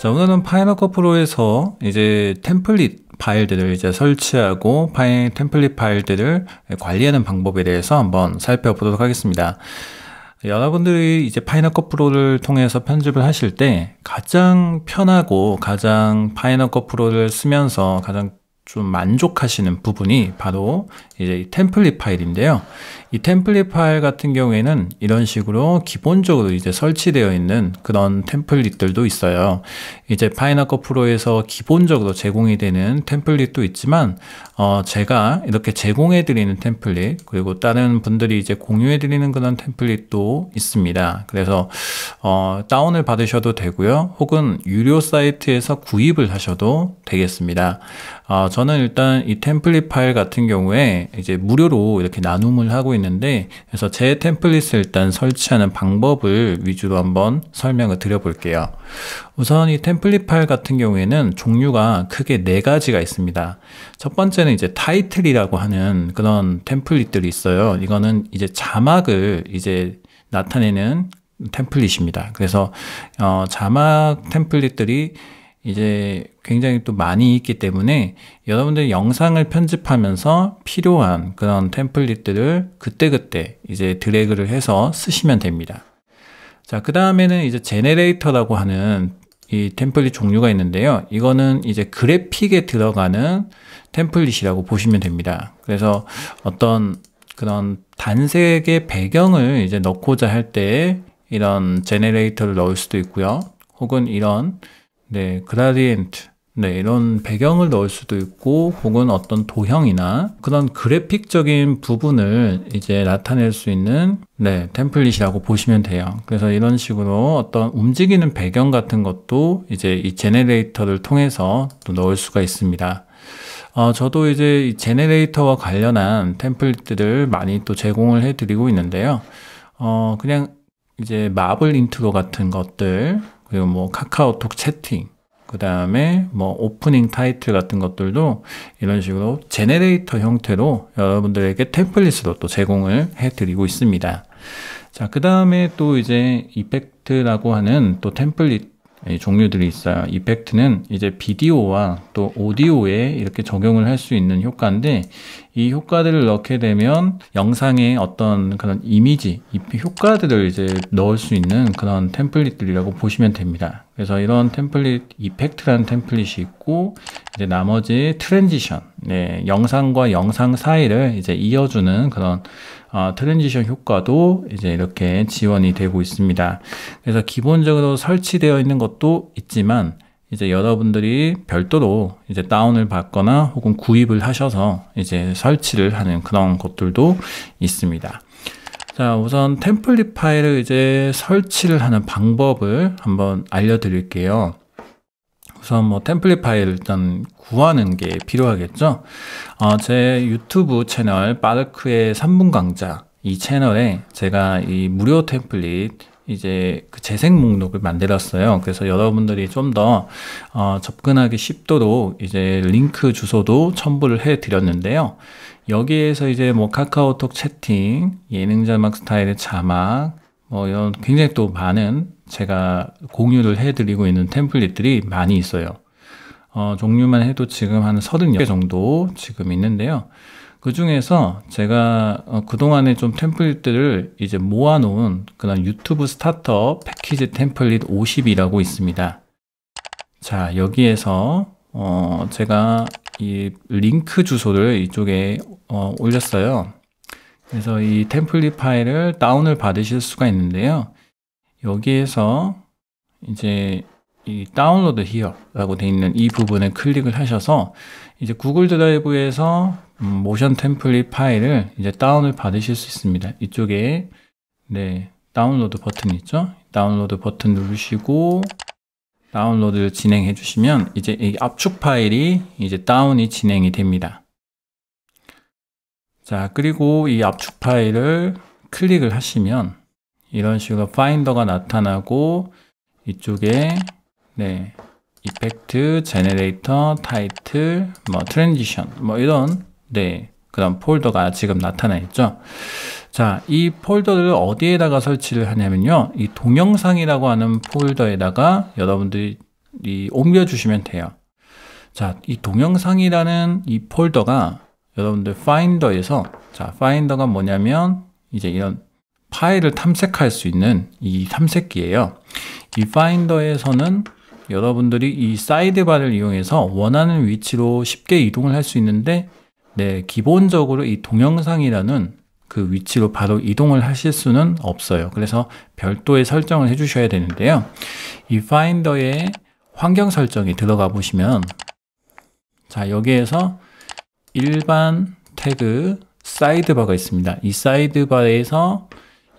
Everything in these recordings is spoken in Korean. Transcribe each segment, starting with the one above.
자, 오늘은 파이널컷 프로에서 이제 템플릿 파일들을 이제 설치하고 파일 템플릿 파일들을 관리하는 방법에 대해서 한번 살펴보도록 하겠습니다. 여러분들이 이제 파이널컷 프로를 통해서 편집을 하실 때 가장 편하고 가장 파이널컷 프로를 쓰면서 가장 좀 만족하시는 부분이 바로 이제 템플릿 파일인데요. 이 템플릿 파일 같은 경우에는 이런 식으로 기본적으로 이제 설치되어 있는 그런 템플릿들도 있어요. 이제 파이나커 프로에서 기본적으로 제공이 되는 템플릿도 있지만 어 제가 이렇게 제공해 드리는 템플릿 그리고 다른 분들이 이제 공유해 드리는 그런 템플릿도 있습니다. 그래서 어 다운을 받으셔도 되고요. 혹은 유료 사이트에서 구입을 하셔도 되겠습니다. 어 저는 일단 이 템플릿 파일 같은 경우에 이제 무료로 이렇게 나눔을 하고 있는 있는데 그래서 제 템플릿을 일단 설치하는 방법을 위주로 한번 설명을 드려볼게요. 우선 이 템플릿 파일 같은 경우에는 종류가 크게 네 가지가 있습니다. 첫 번째는 이제 타이틀이라고 하는 그런 템플릿들이 있어요. 이거는 이제 자막을 이제 나타내는 템플릿입니다. 그래서 어, 자막 템플릿들이 이제 굉장히 또 많이 있기 때문에 여러분들이 영상을 편집하면서 필요한 그런 템플릿들을 그때그때 이제 드래그를 해서 쓰시면 됩니다. 자, 그 다음에는 이제 제네레이터라고 하는 이 템플릿 종류가 있는데요. 이거는 이제 그래픽에 들어가는 템플릿이라고 보시면 됩니다. 그래서 어떤 그런 단색의 배경을 이제 넣고자 할 때 이런 제네레이터를 넣을 수도 있고요. 혹은 이런 네, 그라디엔트. 네, 이런 배경을 넣을 수도 있고, 혹은 어떤 도형이나 그런 그래픽적인 부분을 이제 나타낼 수 있는, 네, 템플릿이라고 보시면 돼요. 그래서 이런 식으로 어떤 움직이는 배경 같은 것도 이제 이 제네레이터를 통해서 또 넣을 수가 있습니다. 어, 저도 이제 이 제네레이터와 관련한 템플릿들을 많이 또 제공을 해드리고 있는데요. 어, 그냥 이제 마블 인트로 같은 것들, 그리고 뭐 카카오톡 채팅, 그 다음에 뭐 오프닝 타이틀 같은 것들도 이런 식으로 제네레이터 형태로 여러분들에게 템플릿으로 또 제공을 해드리고 있습니다. 자, 그 다음에 또 이제 이펙트라고 하는 또 템플릿 종류들이 있어요. 이펙트는 이제 비디오와 또 오디오에 이렇게 적용을 할 수 있는 효과인데 이 효과들을 넣게 되면 영상에 어떤 그런 이미지, 효과들을 이제 넣을 수 있는 그런 템플릿들이라고 보시면 됩니다. 그래서 이런 템플릿 이펙트라는 템플릿이 있고 이제 나머지 트랜지션 네, 영상과 영상 사이를 이제 이어주는 그런 어, 트랜지션 효과도 이제 이렇게 지원이 되고 있습니다. 그래서 기본적으로 설치되어 있는 것도 있지만 이제 여러분들이 별도로 이제 다운을 받거나 혹은 구입을 하셔서 이제 설치를 하는 그런 것들도 있습니다. 자, 우선 템플릿 파일을 이제 설치를 하는 방법을 한번 알려드릴게요. 우선 뭐 템플릿 파일 일단 구하는 게 필요하겠죠. 어, 제 유튜브 채널 빠르크의 3분 강좌 이 채널에 제가 이 무료 템플릿 이제 그 재생 목록을 만들었어요. 그래서 여러분들이 좀더 어, 접근하기 쉽도록 이제 링크 주소도 첨부를 해 드렸는데요. 여기에서 이제 뭐 카카오톡 채팅, 예능 자막 스타일의 자막, 뭐 이런 굉장히 또 많은 제가 공유를 해 드리고 있는 템플릿들이 많이 있어요. 어, 종류만 해도 지금 한 36개 정도 지금 있는데요. 그 중에서 제가 어, 그동안에 좀 템플릿들을 이제 모아놓은 그런 유튜브 스타터 패키지 템플릿 50이라고 있습니다. 자, 여기에서 어, 제가 이 링크 주소를 이쪽에 어, 올렸어요. 그래서 이 템플릿 파일을 다운을 받으실 수가 있는데요. 여기에서 이제 이 다운로드 히어라고 되어 있는 이 부분을 클릭을 하셔서 이제 구글 드라이브에서 음, 모션 템플릿 파일을 이제 다운을 받으실 수 있습니다. 이쪽에 네 다운로드 버튼 있죠? 다운로드 버튼 누르시고 다운로드를 진행해 주시면 이제 이 압축 파일이 이제 다운이 진행이 됩니다. 자 그리고 이 압축 파일을 클릭을 하시면 이런 식으로 파인더가 나타나고 이쪽에 네 이펙트, 제네레이터, 타이틀, 뭐 트랜지션 뭐 이런 네. 그런 폴더가 지금 나타나 있죠. 자, 이 폴더를 어디에다가 설치를 하냐면요. 이 동영상이라고 하는 폴더에다가 여러분들이 옮겨주시면 돼요. 자, 이 동영상이라는 이 폴더가 여러분들 파인더에서 자, 파인더가 뭐냐면 이제 이런 파일을 탐색할 수 있는 이 탐색기예요. 이 파인더에서는 여러분들이 이 사이드바를 이용해서 원하는 위치로 쉽게 이동을 할 수 있는데 네, 기본적으로 이 동영상이라는 그 위치로 바로 이동을 하실 수는 없어요. 그래서 별도의 설정을 해 주셔야 되는데요. 이파인더에 환경 설정이 들어가 보시면 자, 여기에서 일반 태그 사이드바가 있습니다. 이 사이드바에서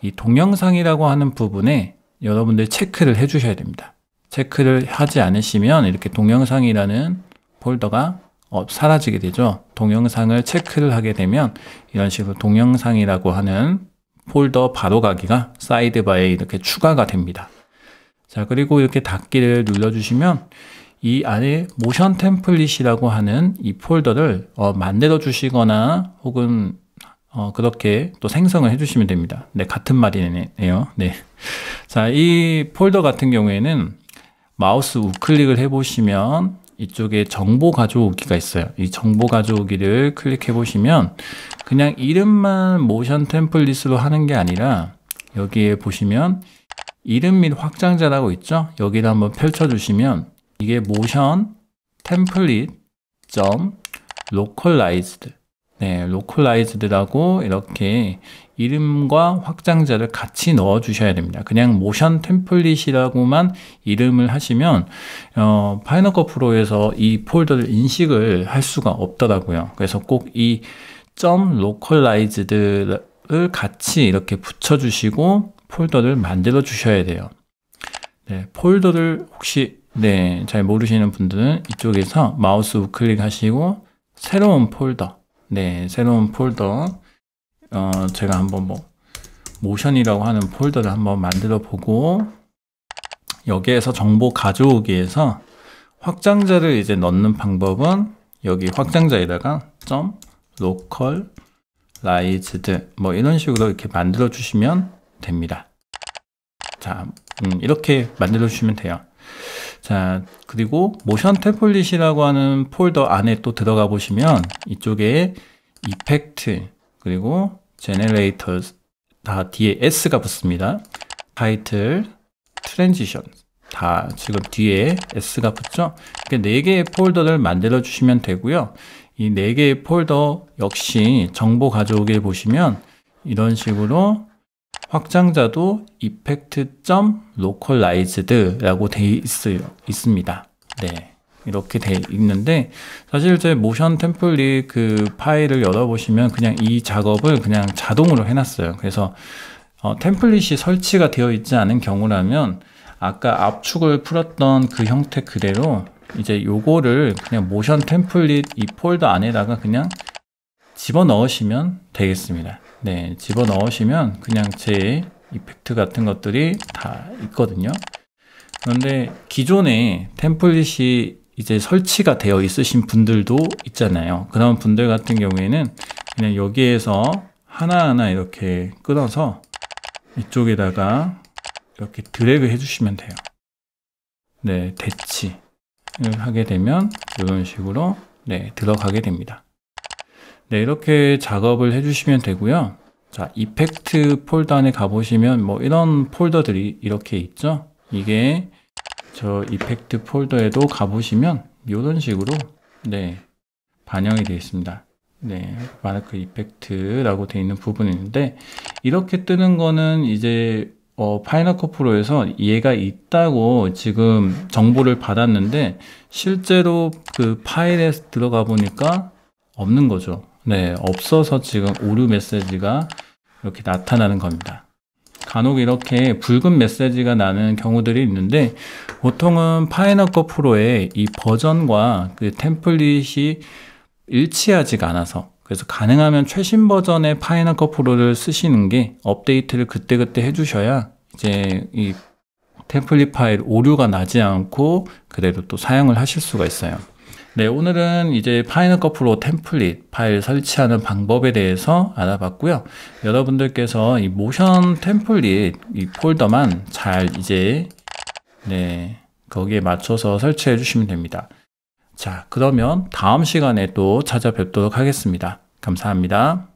이 동영상이라고 하는 부분에 여러분들 체크를 해 주셔야 됩니다. 체크를 하지 않으시면 이렇게 동영상이라는 폴더가 어, 사라지게 되죠. 동영상을 체크를 하게 되면 이런 식으로 동영상이라고 하는 폴더 바로가기가 사이드바에 이렇게 추가가 됩니다. 자 그리고 이렇게 닫기를 눌러주시면 이 안에 모션 템플릿이라고 하는 이 폴더를 어, 만들어 주시거나 혹은 어, 그렇게 또 생성을 해주시면 됩니다. 네, 같은 말이네요. 네. 자, 이 폴더 같은 경우에는 마우스 우클릭을 해보시면 이쪽에 정보 가져오기가 있어요. 이 정보 가져오기를 클릭해 보시면 그냥 이름만 모션 템플릿으로 하는 게 아니라 여기에 보시면 이름 및 확장자라고 있죠? 여기를 한번 펼쳐주시면 이게 모션 템플릿 점로컬 i z e 드 네, 로컬라이즈드라고 이렇게 이름과 확장자를 같이 넣어 주셔야 됩니다. 그냥 모션 템플릿이라고만 이름을 하시면 어, 파이널컷 프로에서 이 폴더를 인식을 할 수가 없더라고요. 그래서 꼭 이 점 로컬라이즈드를 같이 이렇게 붙여 주시고 폴더를 만들어 주셔야 돼요. 네, 폴더를 혹시 네, 잘 모르시는 분들은 이쪽에서 마우스 우클릭 하시고 새로운 폴더 네, 새로운 폴더 어, 제가 한번 뭐 모션이라고 하는 폴더를 한번 만들어 보고 여기에서 정보 가져오기에서 확장자를 이제 넣는 방법은 여기 확장자에다가 점 local r i s e d 뭐 이런 식으로 이렇게 만들어 주시면 됩니다. 자, 음, 이렇게 만들어 주시면 돼요. 자, 그리고 모션 템플릿이라고 하는 폴더 안에 또 들어가 보시면 이쪽에 이펙트 그리고 제네레이터 다 뒤에 S가 붙습니다. 타이틀, 트랜지션 다 지금 뒤에 S가 붙죠? 이렇게 4개의 폴더를 만들어 주시면 되고요. 이 4개의 폴더 역시 정보 가져오게 보시면 이런 식으로 확장자도 effect.localized라고 되어 있습니다. 네. 이렇게 돼 있는데 사실 제 모션 템플릿 그 파일을 열어보시면 그냥 이 작업을 그냥 자동으로 해놨어요. 그래서 어, 템플릿이 설치가 되어 있지 않은 경우라면 아까 압축을 풀었던 그 형태 그대로 이제 요거를 그냥 모션 템플릿 이 폴더 안에다가 그냥 집어넣으시면 되겠습니다. 네, 집어넣으시면 그냥 제 이펙트 같은 것들이 다 있거든요. 그런데 기존에 템플릿이 이제 설치가 되어 있으신 분들도 있잖아요. 그런 분들 같은 경우에는 그냥 여기에서 하나하나 이렇게 끊어서 이쪽에다가 이렇게 드래그 해주시면 돼요. 네, 대치를 하게 되면 이런 식으로 네, 들어가게 됩니다. 네, 이렇게 작업을 해주시면 되고요. 자, 이펙트 폴더 안에 가보시면 뭐 이런 폴더들이 이렇게 있죠. 이게 저 이펙트 폴더에도 가보시면 이런 식으로 네 반영이 되어 있습니다. 네, 마르크 이펙트라고 되어 있는 부분이 있는데 이렇게 뜨는 거는 이제 어, 파이널컷 프로에서 얘가 있다고 지금 정보를 받았는데 실제로 그 파일에 들어가 보니까 없는 거죠. 네, 없어서 지금 오류 메시지가 이렇게 나타나는 겁니다. 간혹 이렇게 붉은 메시지가 나는 경우들이 있는데 보통은 파이너컷 프로의 이 버전과 그 템플릿이 일치하지가 않아서 그래서 가능하면 최신 버전의 파이널컷 프로를 쓰시는 게 업데이트를 그때그때 해주셔야 이제 이 템플릿 파일 오류가 나지 않고 그대로 또 사용을 하실 수가 있어요. 네, 오늘은 이제 파이널 컷프로 템플릿 파일 설치하는 방법에 대해서 알아봤고요. 여러분들께서 이 모션 템플릿 이 폴더만 잘 이제 네, 거기에 맞춰서 설치해 주시면 됩니다. 자, 그러면 다음 시간에 또 찾아뵙도록 하겠습니다. 감사합니다.